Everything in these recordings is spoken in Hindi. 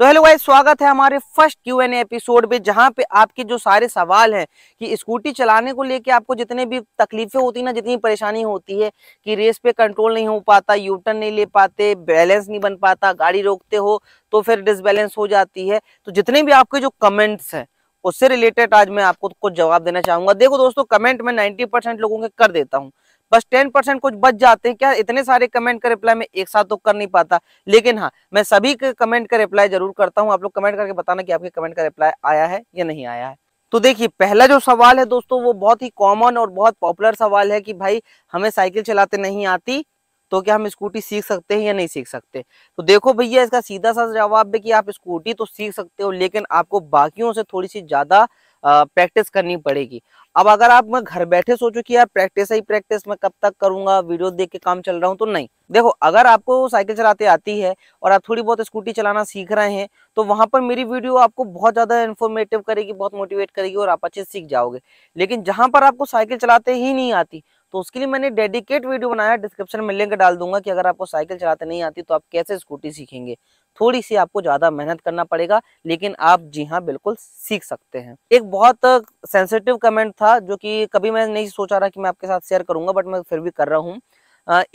तो हेलो भाई स्वागत है हमारे फर्स्ट क्यू एन एपिसोड पे जहाँ पे आपके जो सारे सवाल हैं कि स्कूटी चलाने को लेके आपको जितने भी तकलीफें होती ना जितनी परेशानी होती है कि रेस पे कंट्रोल नहीं हो पाता यूटर्न नहीं ले पाते बैलेंस नहीं बन पाता गाड़ी रोकते हो तो फिर डिसबैलेंस हो जाती है तो जितने भी आपके जो कमेंट्स हैं उससे रिलेटेड आज मैं आपको कुछ जवाब देना चाहूंगा देखो दोस्तों कमेंट मैं नाइन्टी लोगों के कर देता हूँ बस टेन परसेंट कुछ बच जाते हैं क्या इतने सारे कमेंट का रिप्लाई मैं एक साथ तो कर नहीं पाता लेकिन हाँ मैं सभी के कमेंट का रिप्लाई जरूर करता हूँ आप लोग कमेंट करके बताना कि आपके कमेंट का रिप्लाई आया है या नहीं आया है तो देखिए पहला जो सवाल है दोस्तों वो बहुत ही कॉमन और बहुत पॉपुलर सवाल है कि भाई हमें साइकिल चलाते नहीं आती तो क्या हम स्कूटी सीख सकते हैं या नहीं सीख सकते तो देखो भैया इसका सीधा सा जवाब है कि आप स्कूटी तो सीख सकते हो लेकिन आपको बाकियों से थोड़ी सी ज़्यादा प्रैक्टिस करनी पड़ेगी अब अगर आप मैं घर बैठे सोचो कि यार प्रैक्टिस ही प्रैक्टिस मैं कब तक करूंगा वीडियो देख के काम चल रहा हूँ तो नहीं देखो अगर आपको साइकिल चलाते आती है और आप थोड़ी बहुत स्कूटी चलाना सीख रहे हैं तो वहां पर मेरी वीडियो आपको बहुत ज़्यादा इन्फॉर्मेटिव करेगी बहुत मोटिवेट करेगी और आप अच्छे सीख जाओगे लेकिन जहां पर आपको साइकिल चलाते ही नहीं आती तो उसके लिए मैंने डेडिकेट वीडियो बनाया डिस्क्रिप्शन में लिंक डाल दूंगा कि अगर आपको साइकिल चलाते नहीं आती तो आप कैसे स्कूटी सीखेंगे थोड़ी सी आपको ज़्यादा मेहनत करना पड़ेगा लेकिन आप जी हाँ बिल्कुल सीख सकते हैं एक बहुत सेंसिटिव कमेंट था जो कि कभी मैं नहीं सोचा रहा कि मैं आपके साथ शेयर करूंगा बट मैं फिर भी कर रहा हूँ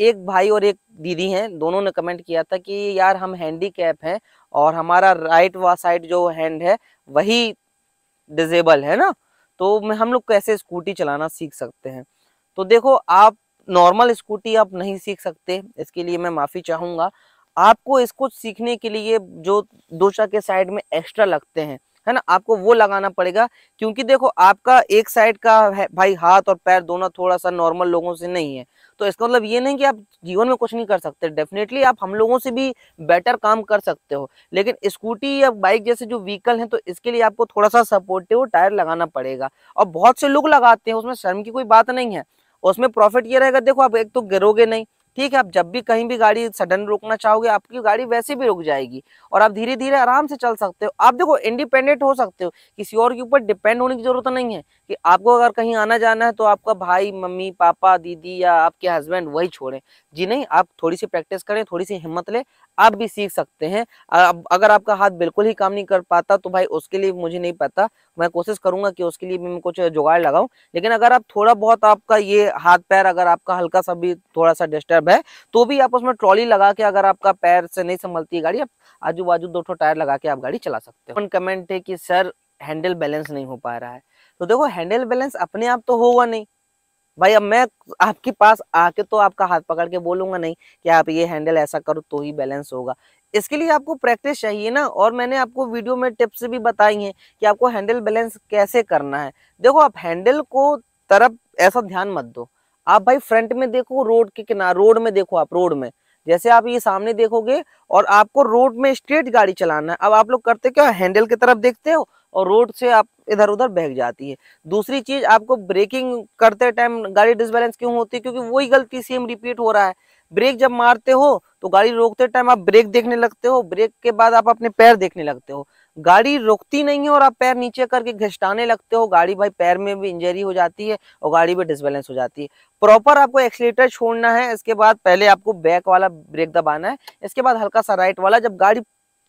एक भाई और एक दीदी हैं दोनों ने कमेंट किया था कि यार हम हैंडी कैप हैं और हमारा राइट व साइड जो हैंड है वही डिजेबल है ना तो हम लोग कैसे स्कूटी चलाना सीख सकते हैं तो देखो आप नॉर्मल स्कूटी आप नहीं सीख सकते इसके लिए मैं माफ़ी चाहूंगा आपको इसको सीखने के लिए जो दो के साइड में एक्स्ट्रा लगते हैं है ना आपको वो लगाना पड़ेगा क्योंकि देखो आपका एक साइड का भाई हाथ और पैर दोनों थोड़ा सा नॉर्मल लोगों से नहीं है तो इसका मतलब ये नहीं कि आप जीवन में कुछ नहीं कर सकते डेफिनेटली आप हम लोगों से भी बेटर काम कर सकते हो लेकिन स्कूटी या बाइक जैसे जो व्हीकल हैं तो इसके लिए आपको थोड़ा सा सपोर्टिव टायर लगाना पड़ेगा और बहुत से लोग लगाते हैं उसमें शर्म की कोई बात नहीं है उसमें प्रॉफिट ये रहेगा देखो आप एक तो गिरोगे नहीं ठीक है आप जब भी कहीं भी गाड़ी सडन रोकना चाहोगे आपकी गाड़ी वैसे भी रुक जाएगी और आप धीरे धीरे आराम से चल सकते हो आप देखो इंडिपेंडेंट हो सकते हो किसी और के ऊपर डिपेंड होने की जरूरत नहीं है कि आपको अगर कहीं आना जाना है तो आपका भाई मम्मी पापा दीदी या आपके हस्बैंड वही छोड़ें जी नहीं आप थोड़ी सी प्रैक्टिस करें थोड़ी सी हिम्मत लें आप भी सीख सकते हैं अगर आपका हाथ बिल्कुल ही काम नहीं कर पाता तो भाई उसके लिए मुझे नहीं पता मैं कोशिश करूंगा कि उसके लिए भी मैं कुछ जुगाड़ लगाऊं लेकिन अगर आप थोड़ा बहुत आपका ये हाथ पैर अगर आपका हल्का सा भी थोड़ा सा डिस्टर्ब है तो भी आप उसमें ट्रॉली लगा के अगर आपका पैर से नहीं संभलती गाड़ी आप आजू बाजू दो टायर लगा के आप गाड़ी चला सकते हो कमेंट है कि सर हैंडल बैलेंस नहीं हो पा रहा है तो देखो हैंडल बैलेंस अपने आप तो होगा नहीं भाई अब मैं आपके पास आके तो आपका हाथ पकड़ के बोलूंगा नहीं कि आप ये हैंडल ऐसा करो तो ही बैलेंस होगा इसके लिए आपको प्रैक्टिस चाहिए ना और मैंने आपको वीडियो में टिप्स भी बताई हैं कि आपको हैंडल बैलेंस कैसे करना है देखो आप हैंडल को तरफ ऐसा ध्यान मत दो आप भाई फ्रंट में देखो रोड के किनारे रोड में देखो आप रोड में जैसे आप ये सामने देखोगे और आपको रोड में स्ट्रेट गाड़ी चलाना है अब आप लोग करते क्या हैंडल की तरफ देखते हो और रोड से आप इधर उधर बह जाती है दूसरी चीज आपको ब्रेकिंग करते टाइम गाड़ी डिसबैलेंस क्यों होती है क्योंकि वही गलती सेम रिपीट हो रहा है ब्रेक जब मारते हो तो गाड़ी रोकते टाइम आप ब्रेक देखने लगते हो ब्रेक के बाद आप अपने पैर देखने लगते हो गाड़ी रोकती नहीं है और आप पैर नीचे करके घिसटाने लगते हो गाड़ी भाई पैर में भी इंजरी हो जाती है और गाड़ी भी डिसबैलेंस हो जाती है प्रॉपर आपको एक्सीटर छोड़ना है इसके बाद पहले आपको बैक वाला ब्रेक दबाना है इसके बाद हल्का सा राइट वाला जब गाड़ी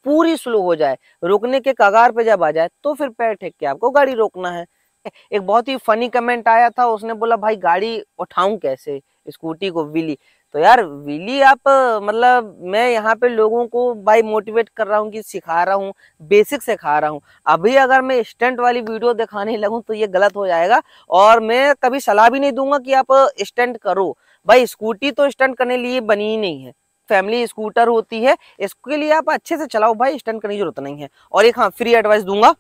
पूरी स्लो हो जाए रोकने के कगार पे जब आ जाए तो फिर पैर ठेक के आपको गाड़ी रोकना है एक बहुत ही फनी कमेंट आया था उसने बोला भाई गाड़ी उठाऊं कैसे स्कूटी को विली तो यार विली आप मतलब मैं यहाँ पे लोगों को भाई मोटिवेट कर रहा हूँ कि सिखा रहा हूँ बेसिक सिखा रहा हूँ अभी अगर मैं स्टेंट वाली वीडियो दिखाने लगूँ तो ये गलत हो जाएगा और मैं कभी सलाह भी नहीं दूंगा कि आप स्टेंट करो भाई स्कूटी तो स्टंट करने लिए बनी ही नहीं है फैमिली स्कूटर होती है इसके लिए आप अच्छे से चलाओ भाई स्टैंड करने की जरूरत नहीं है और एक हाँ फ्री एडवाइस दूंगा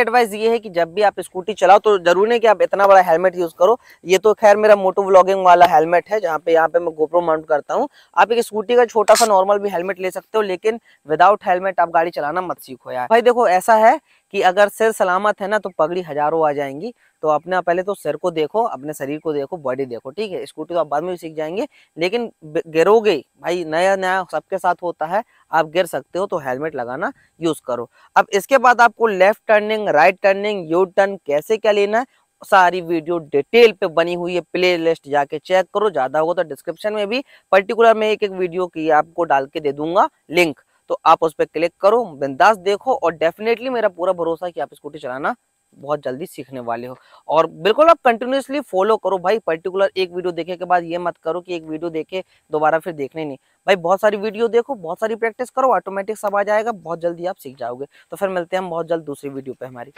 एडवाइस ये है कि जब भी आप स्कूटी चलाओ तो जरूर नहीं कि आप इतना बड़ा हेलमेट यूज करो ये तो खैर मेरा मोटो व्लॉगिंग वाला हेलमेट है जहाँ पे यहाँ पे मैं गोप्रो माउंट करता हूँ आप एक स्कूटी का छोटा सा नॉर्मल भी हेलमेट ले सकते हो लेकिन विदाउट हेलमेट आप गाड़ी चलाना मत सीखो यार भाई देखो ऐसा है कि अगर सिर सलामत है ना तो पगड़ी हजारों आ जाएंगी तो आप पहले तो सिर को देखो अपने शरीर को देखो बॉडी देखो ठीक है स्कूटी तो आप बाद में भी सीख जाएंगे लेकिन गिरोगे भाई नया नया सबके साथ होता है आप गिर सकते हो तो हेलमेट लगाना यूज करो अब इसके बाद आपको left turning right turning U turn कैसे क्या लेना है सारी वीडियो डिटेल पे बनी हुई है प्ले लिस्ट जाके चेक करो ज़्यादा होगा तो डिस्क्रिप्शन में भी पर्टिकुलर में एक एक वीडियो की आपको डाल के दे दूंगा लिंक तो आप उस पर क्लिक करो बिंदास देखो और डेफिनेटली मेरा पूरा भरोसा है कि आप स्कूटी चलाना बहुत जल्दी सीखने वाले हो और बिल्कुल आप कंटिन्यूसली फॉलो करो भाई पर्टिकुलर एक वीडियो देखने के बाद ये मत करो कि एक वीडियो देखे दोबारा फिर देखने नहीं भाई बहुत सारी वीडियो देखो बहुत सारी प्रैक्टिस करो ऑटोमेटिक सब आ जाएगा बहुत जल्दी आप सीख जाओगे तो फिर मिलते हैं हम बहुत जल्द दूसरी वीडियो पर हमारी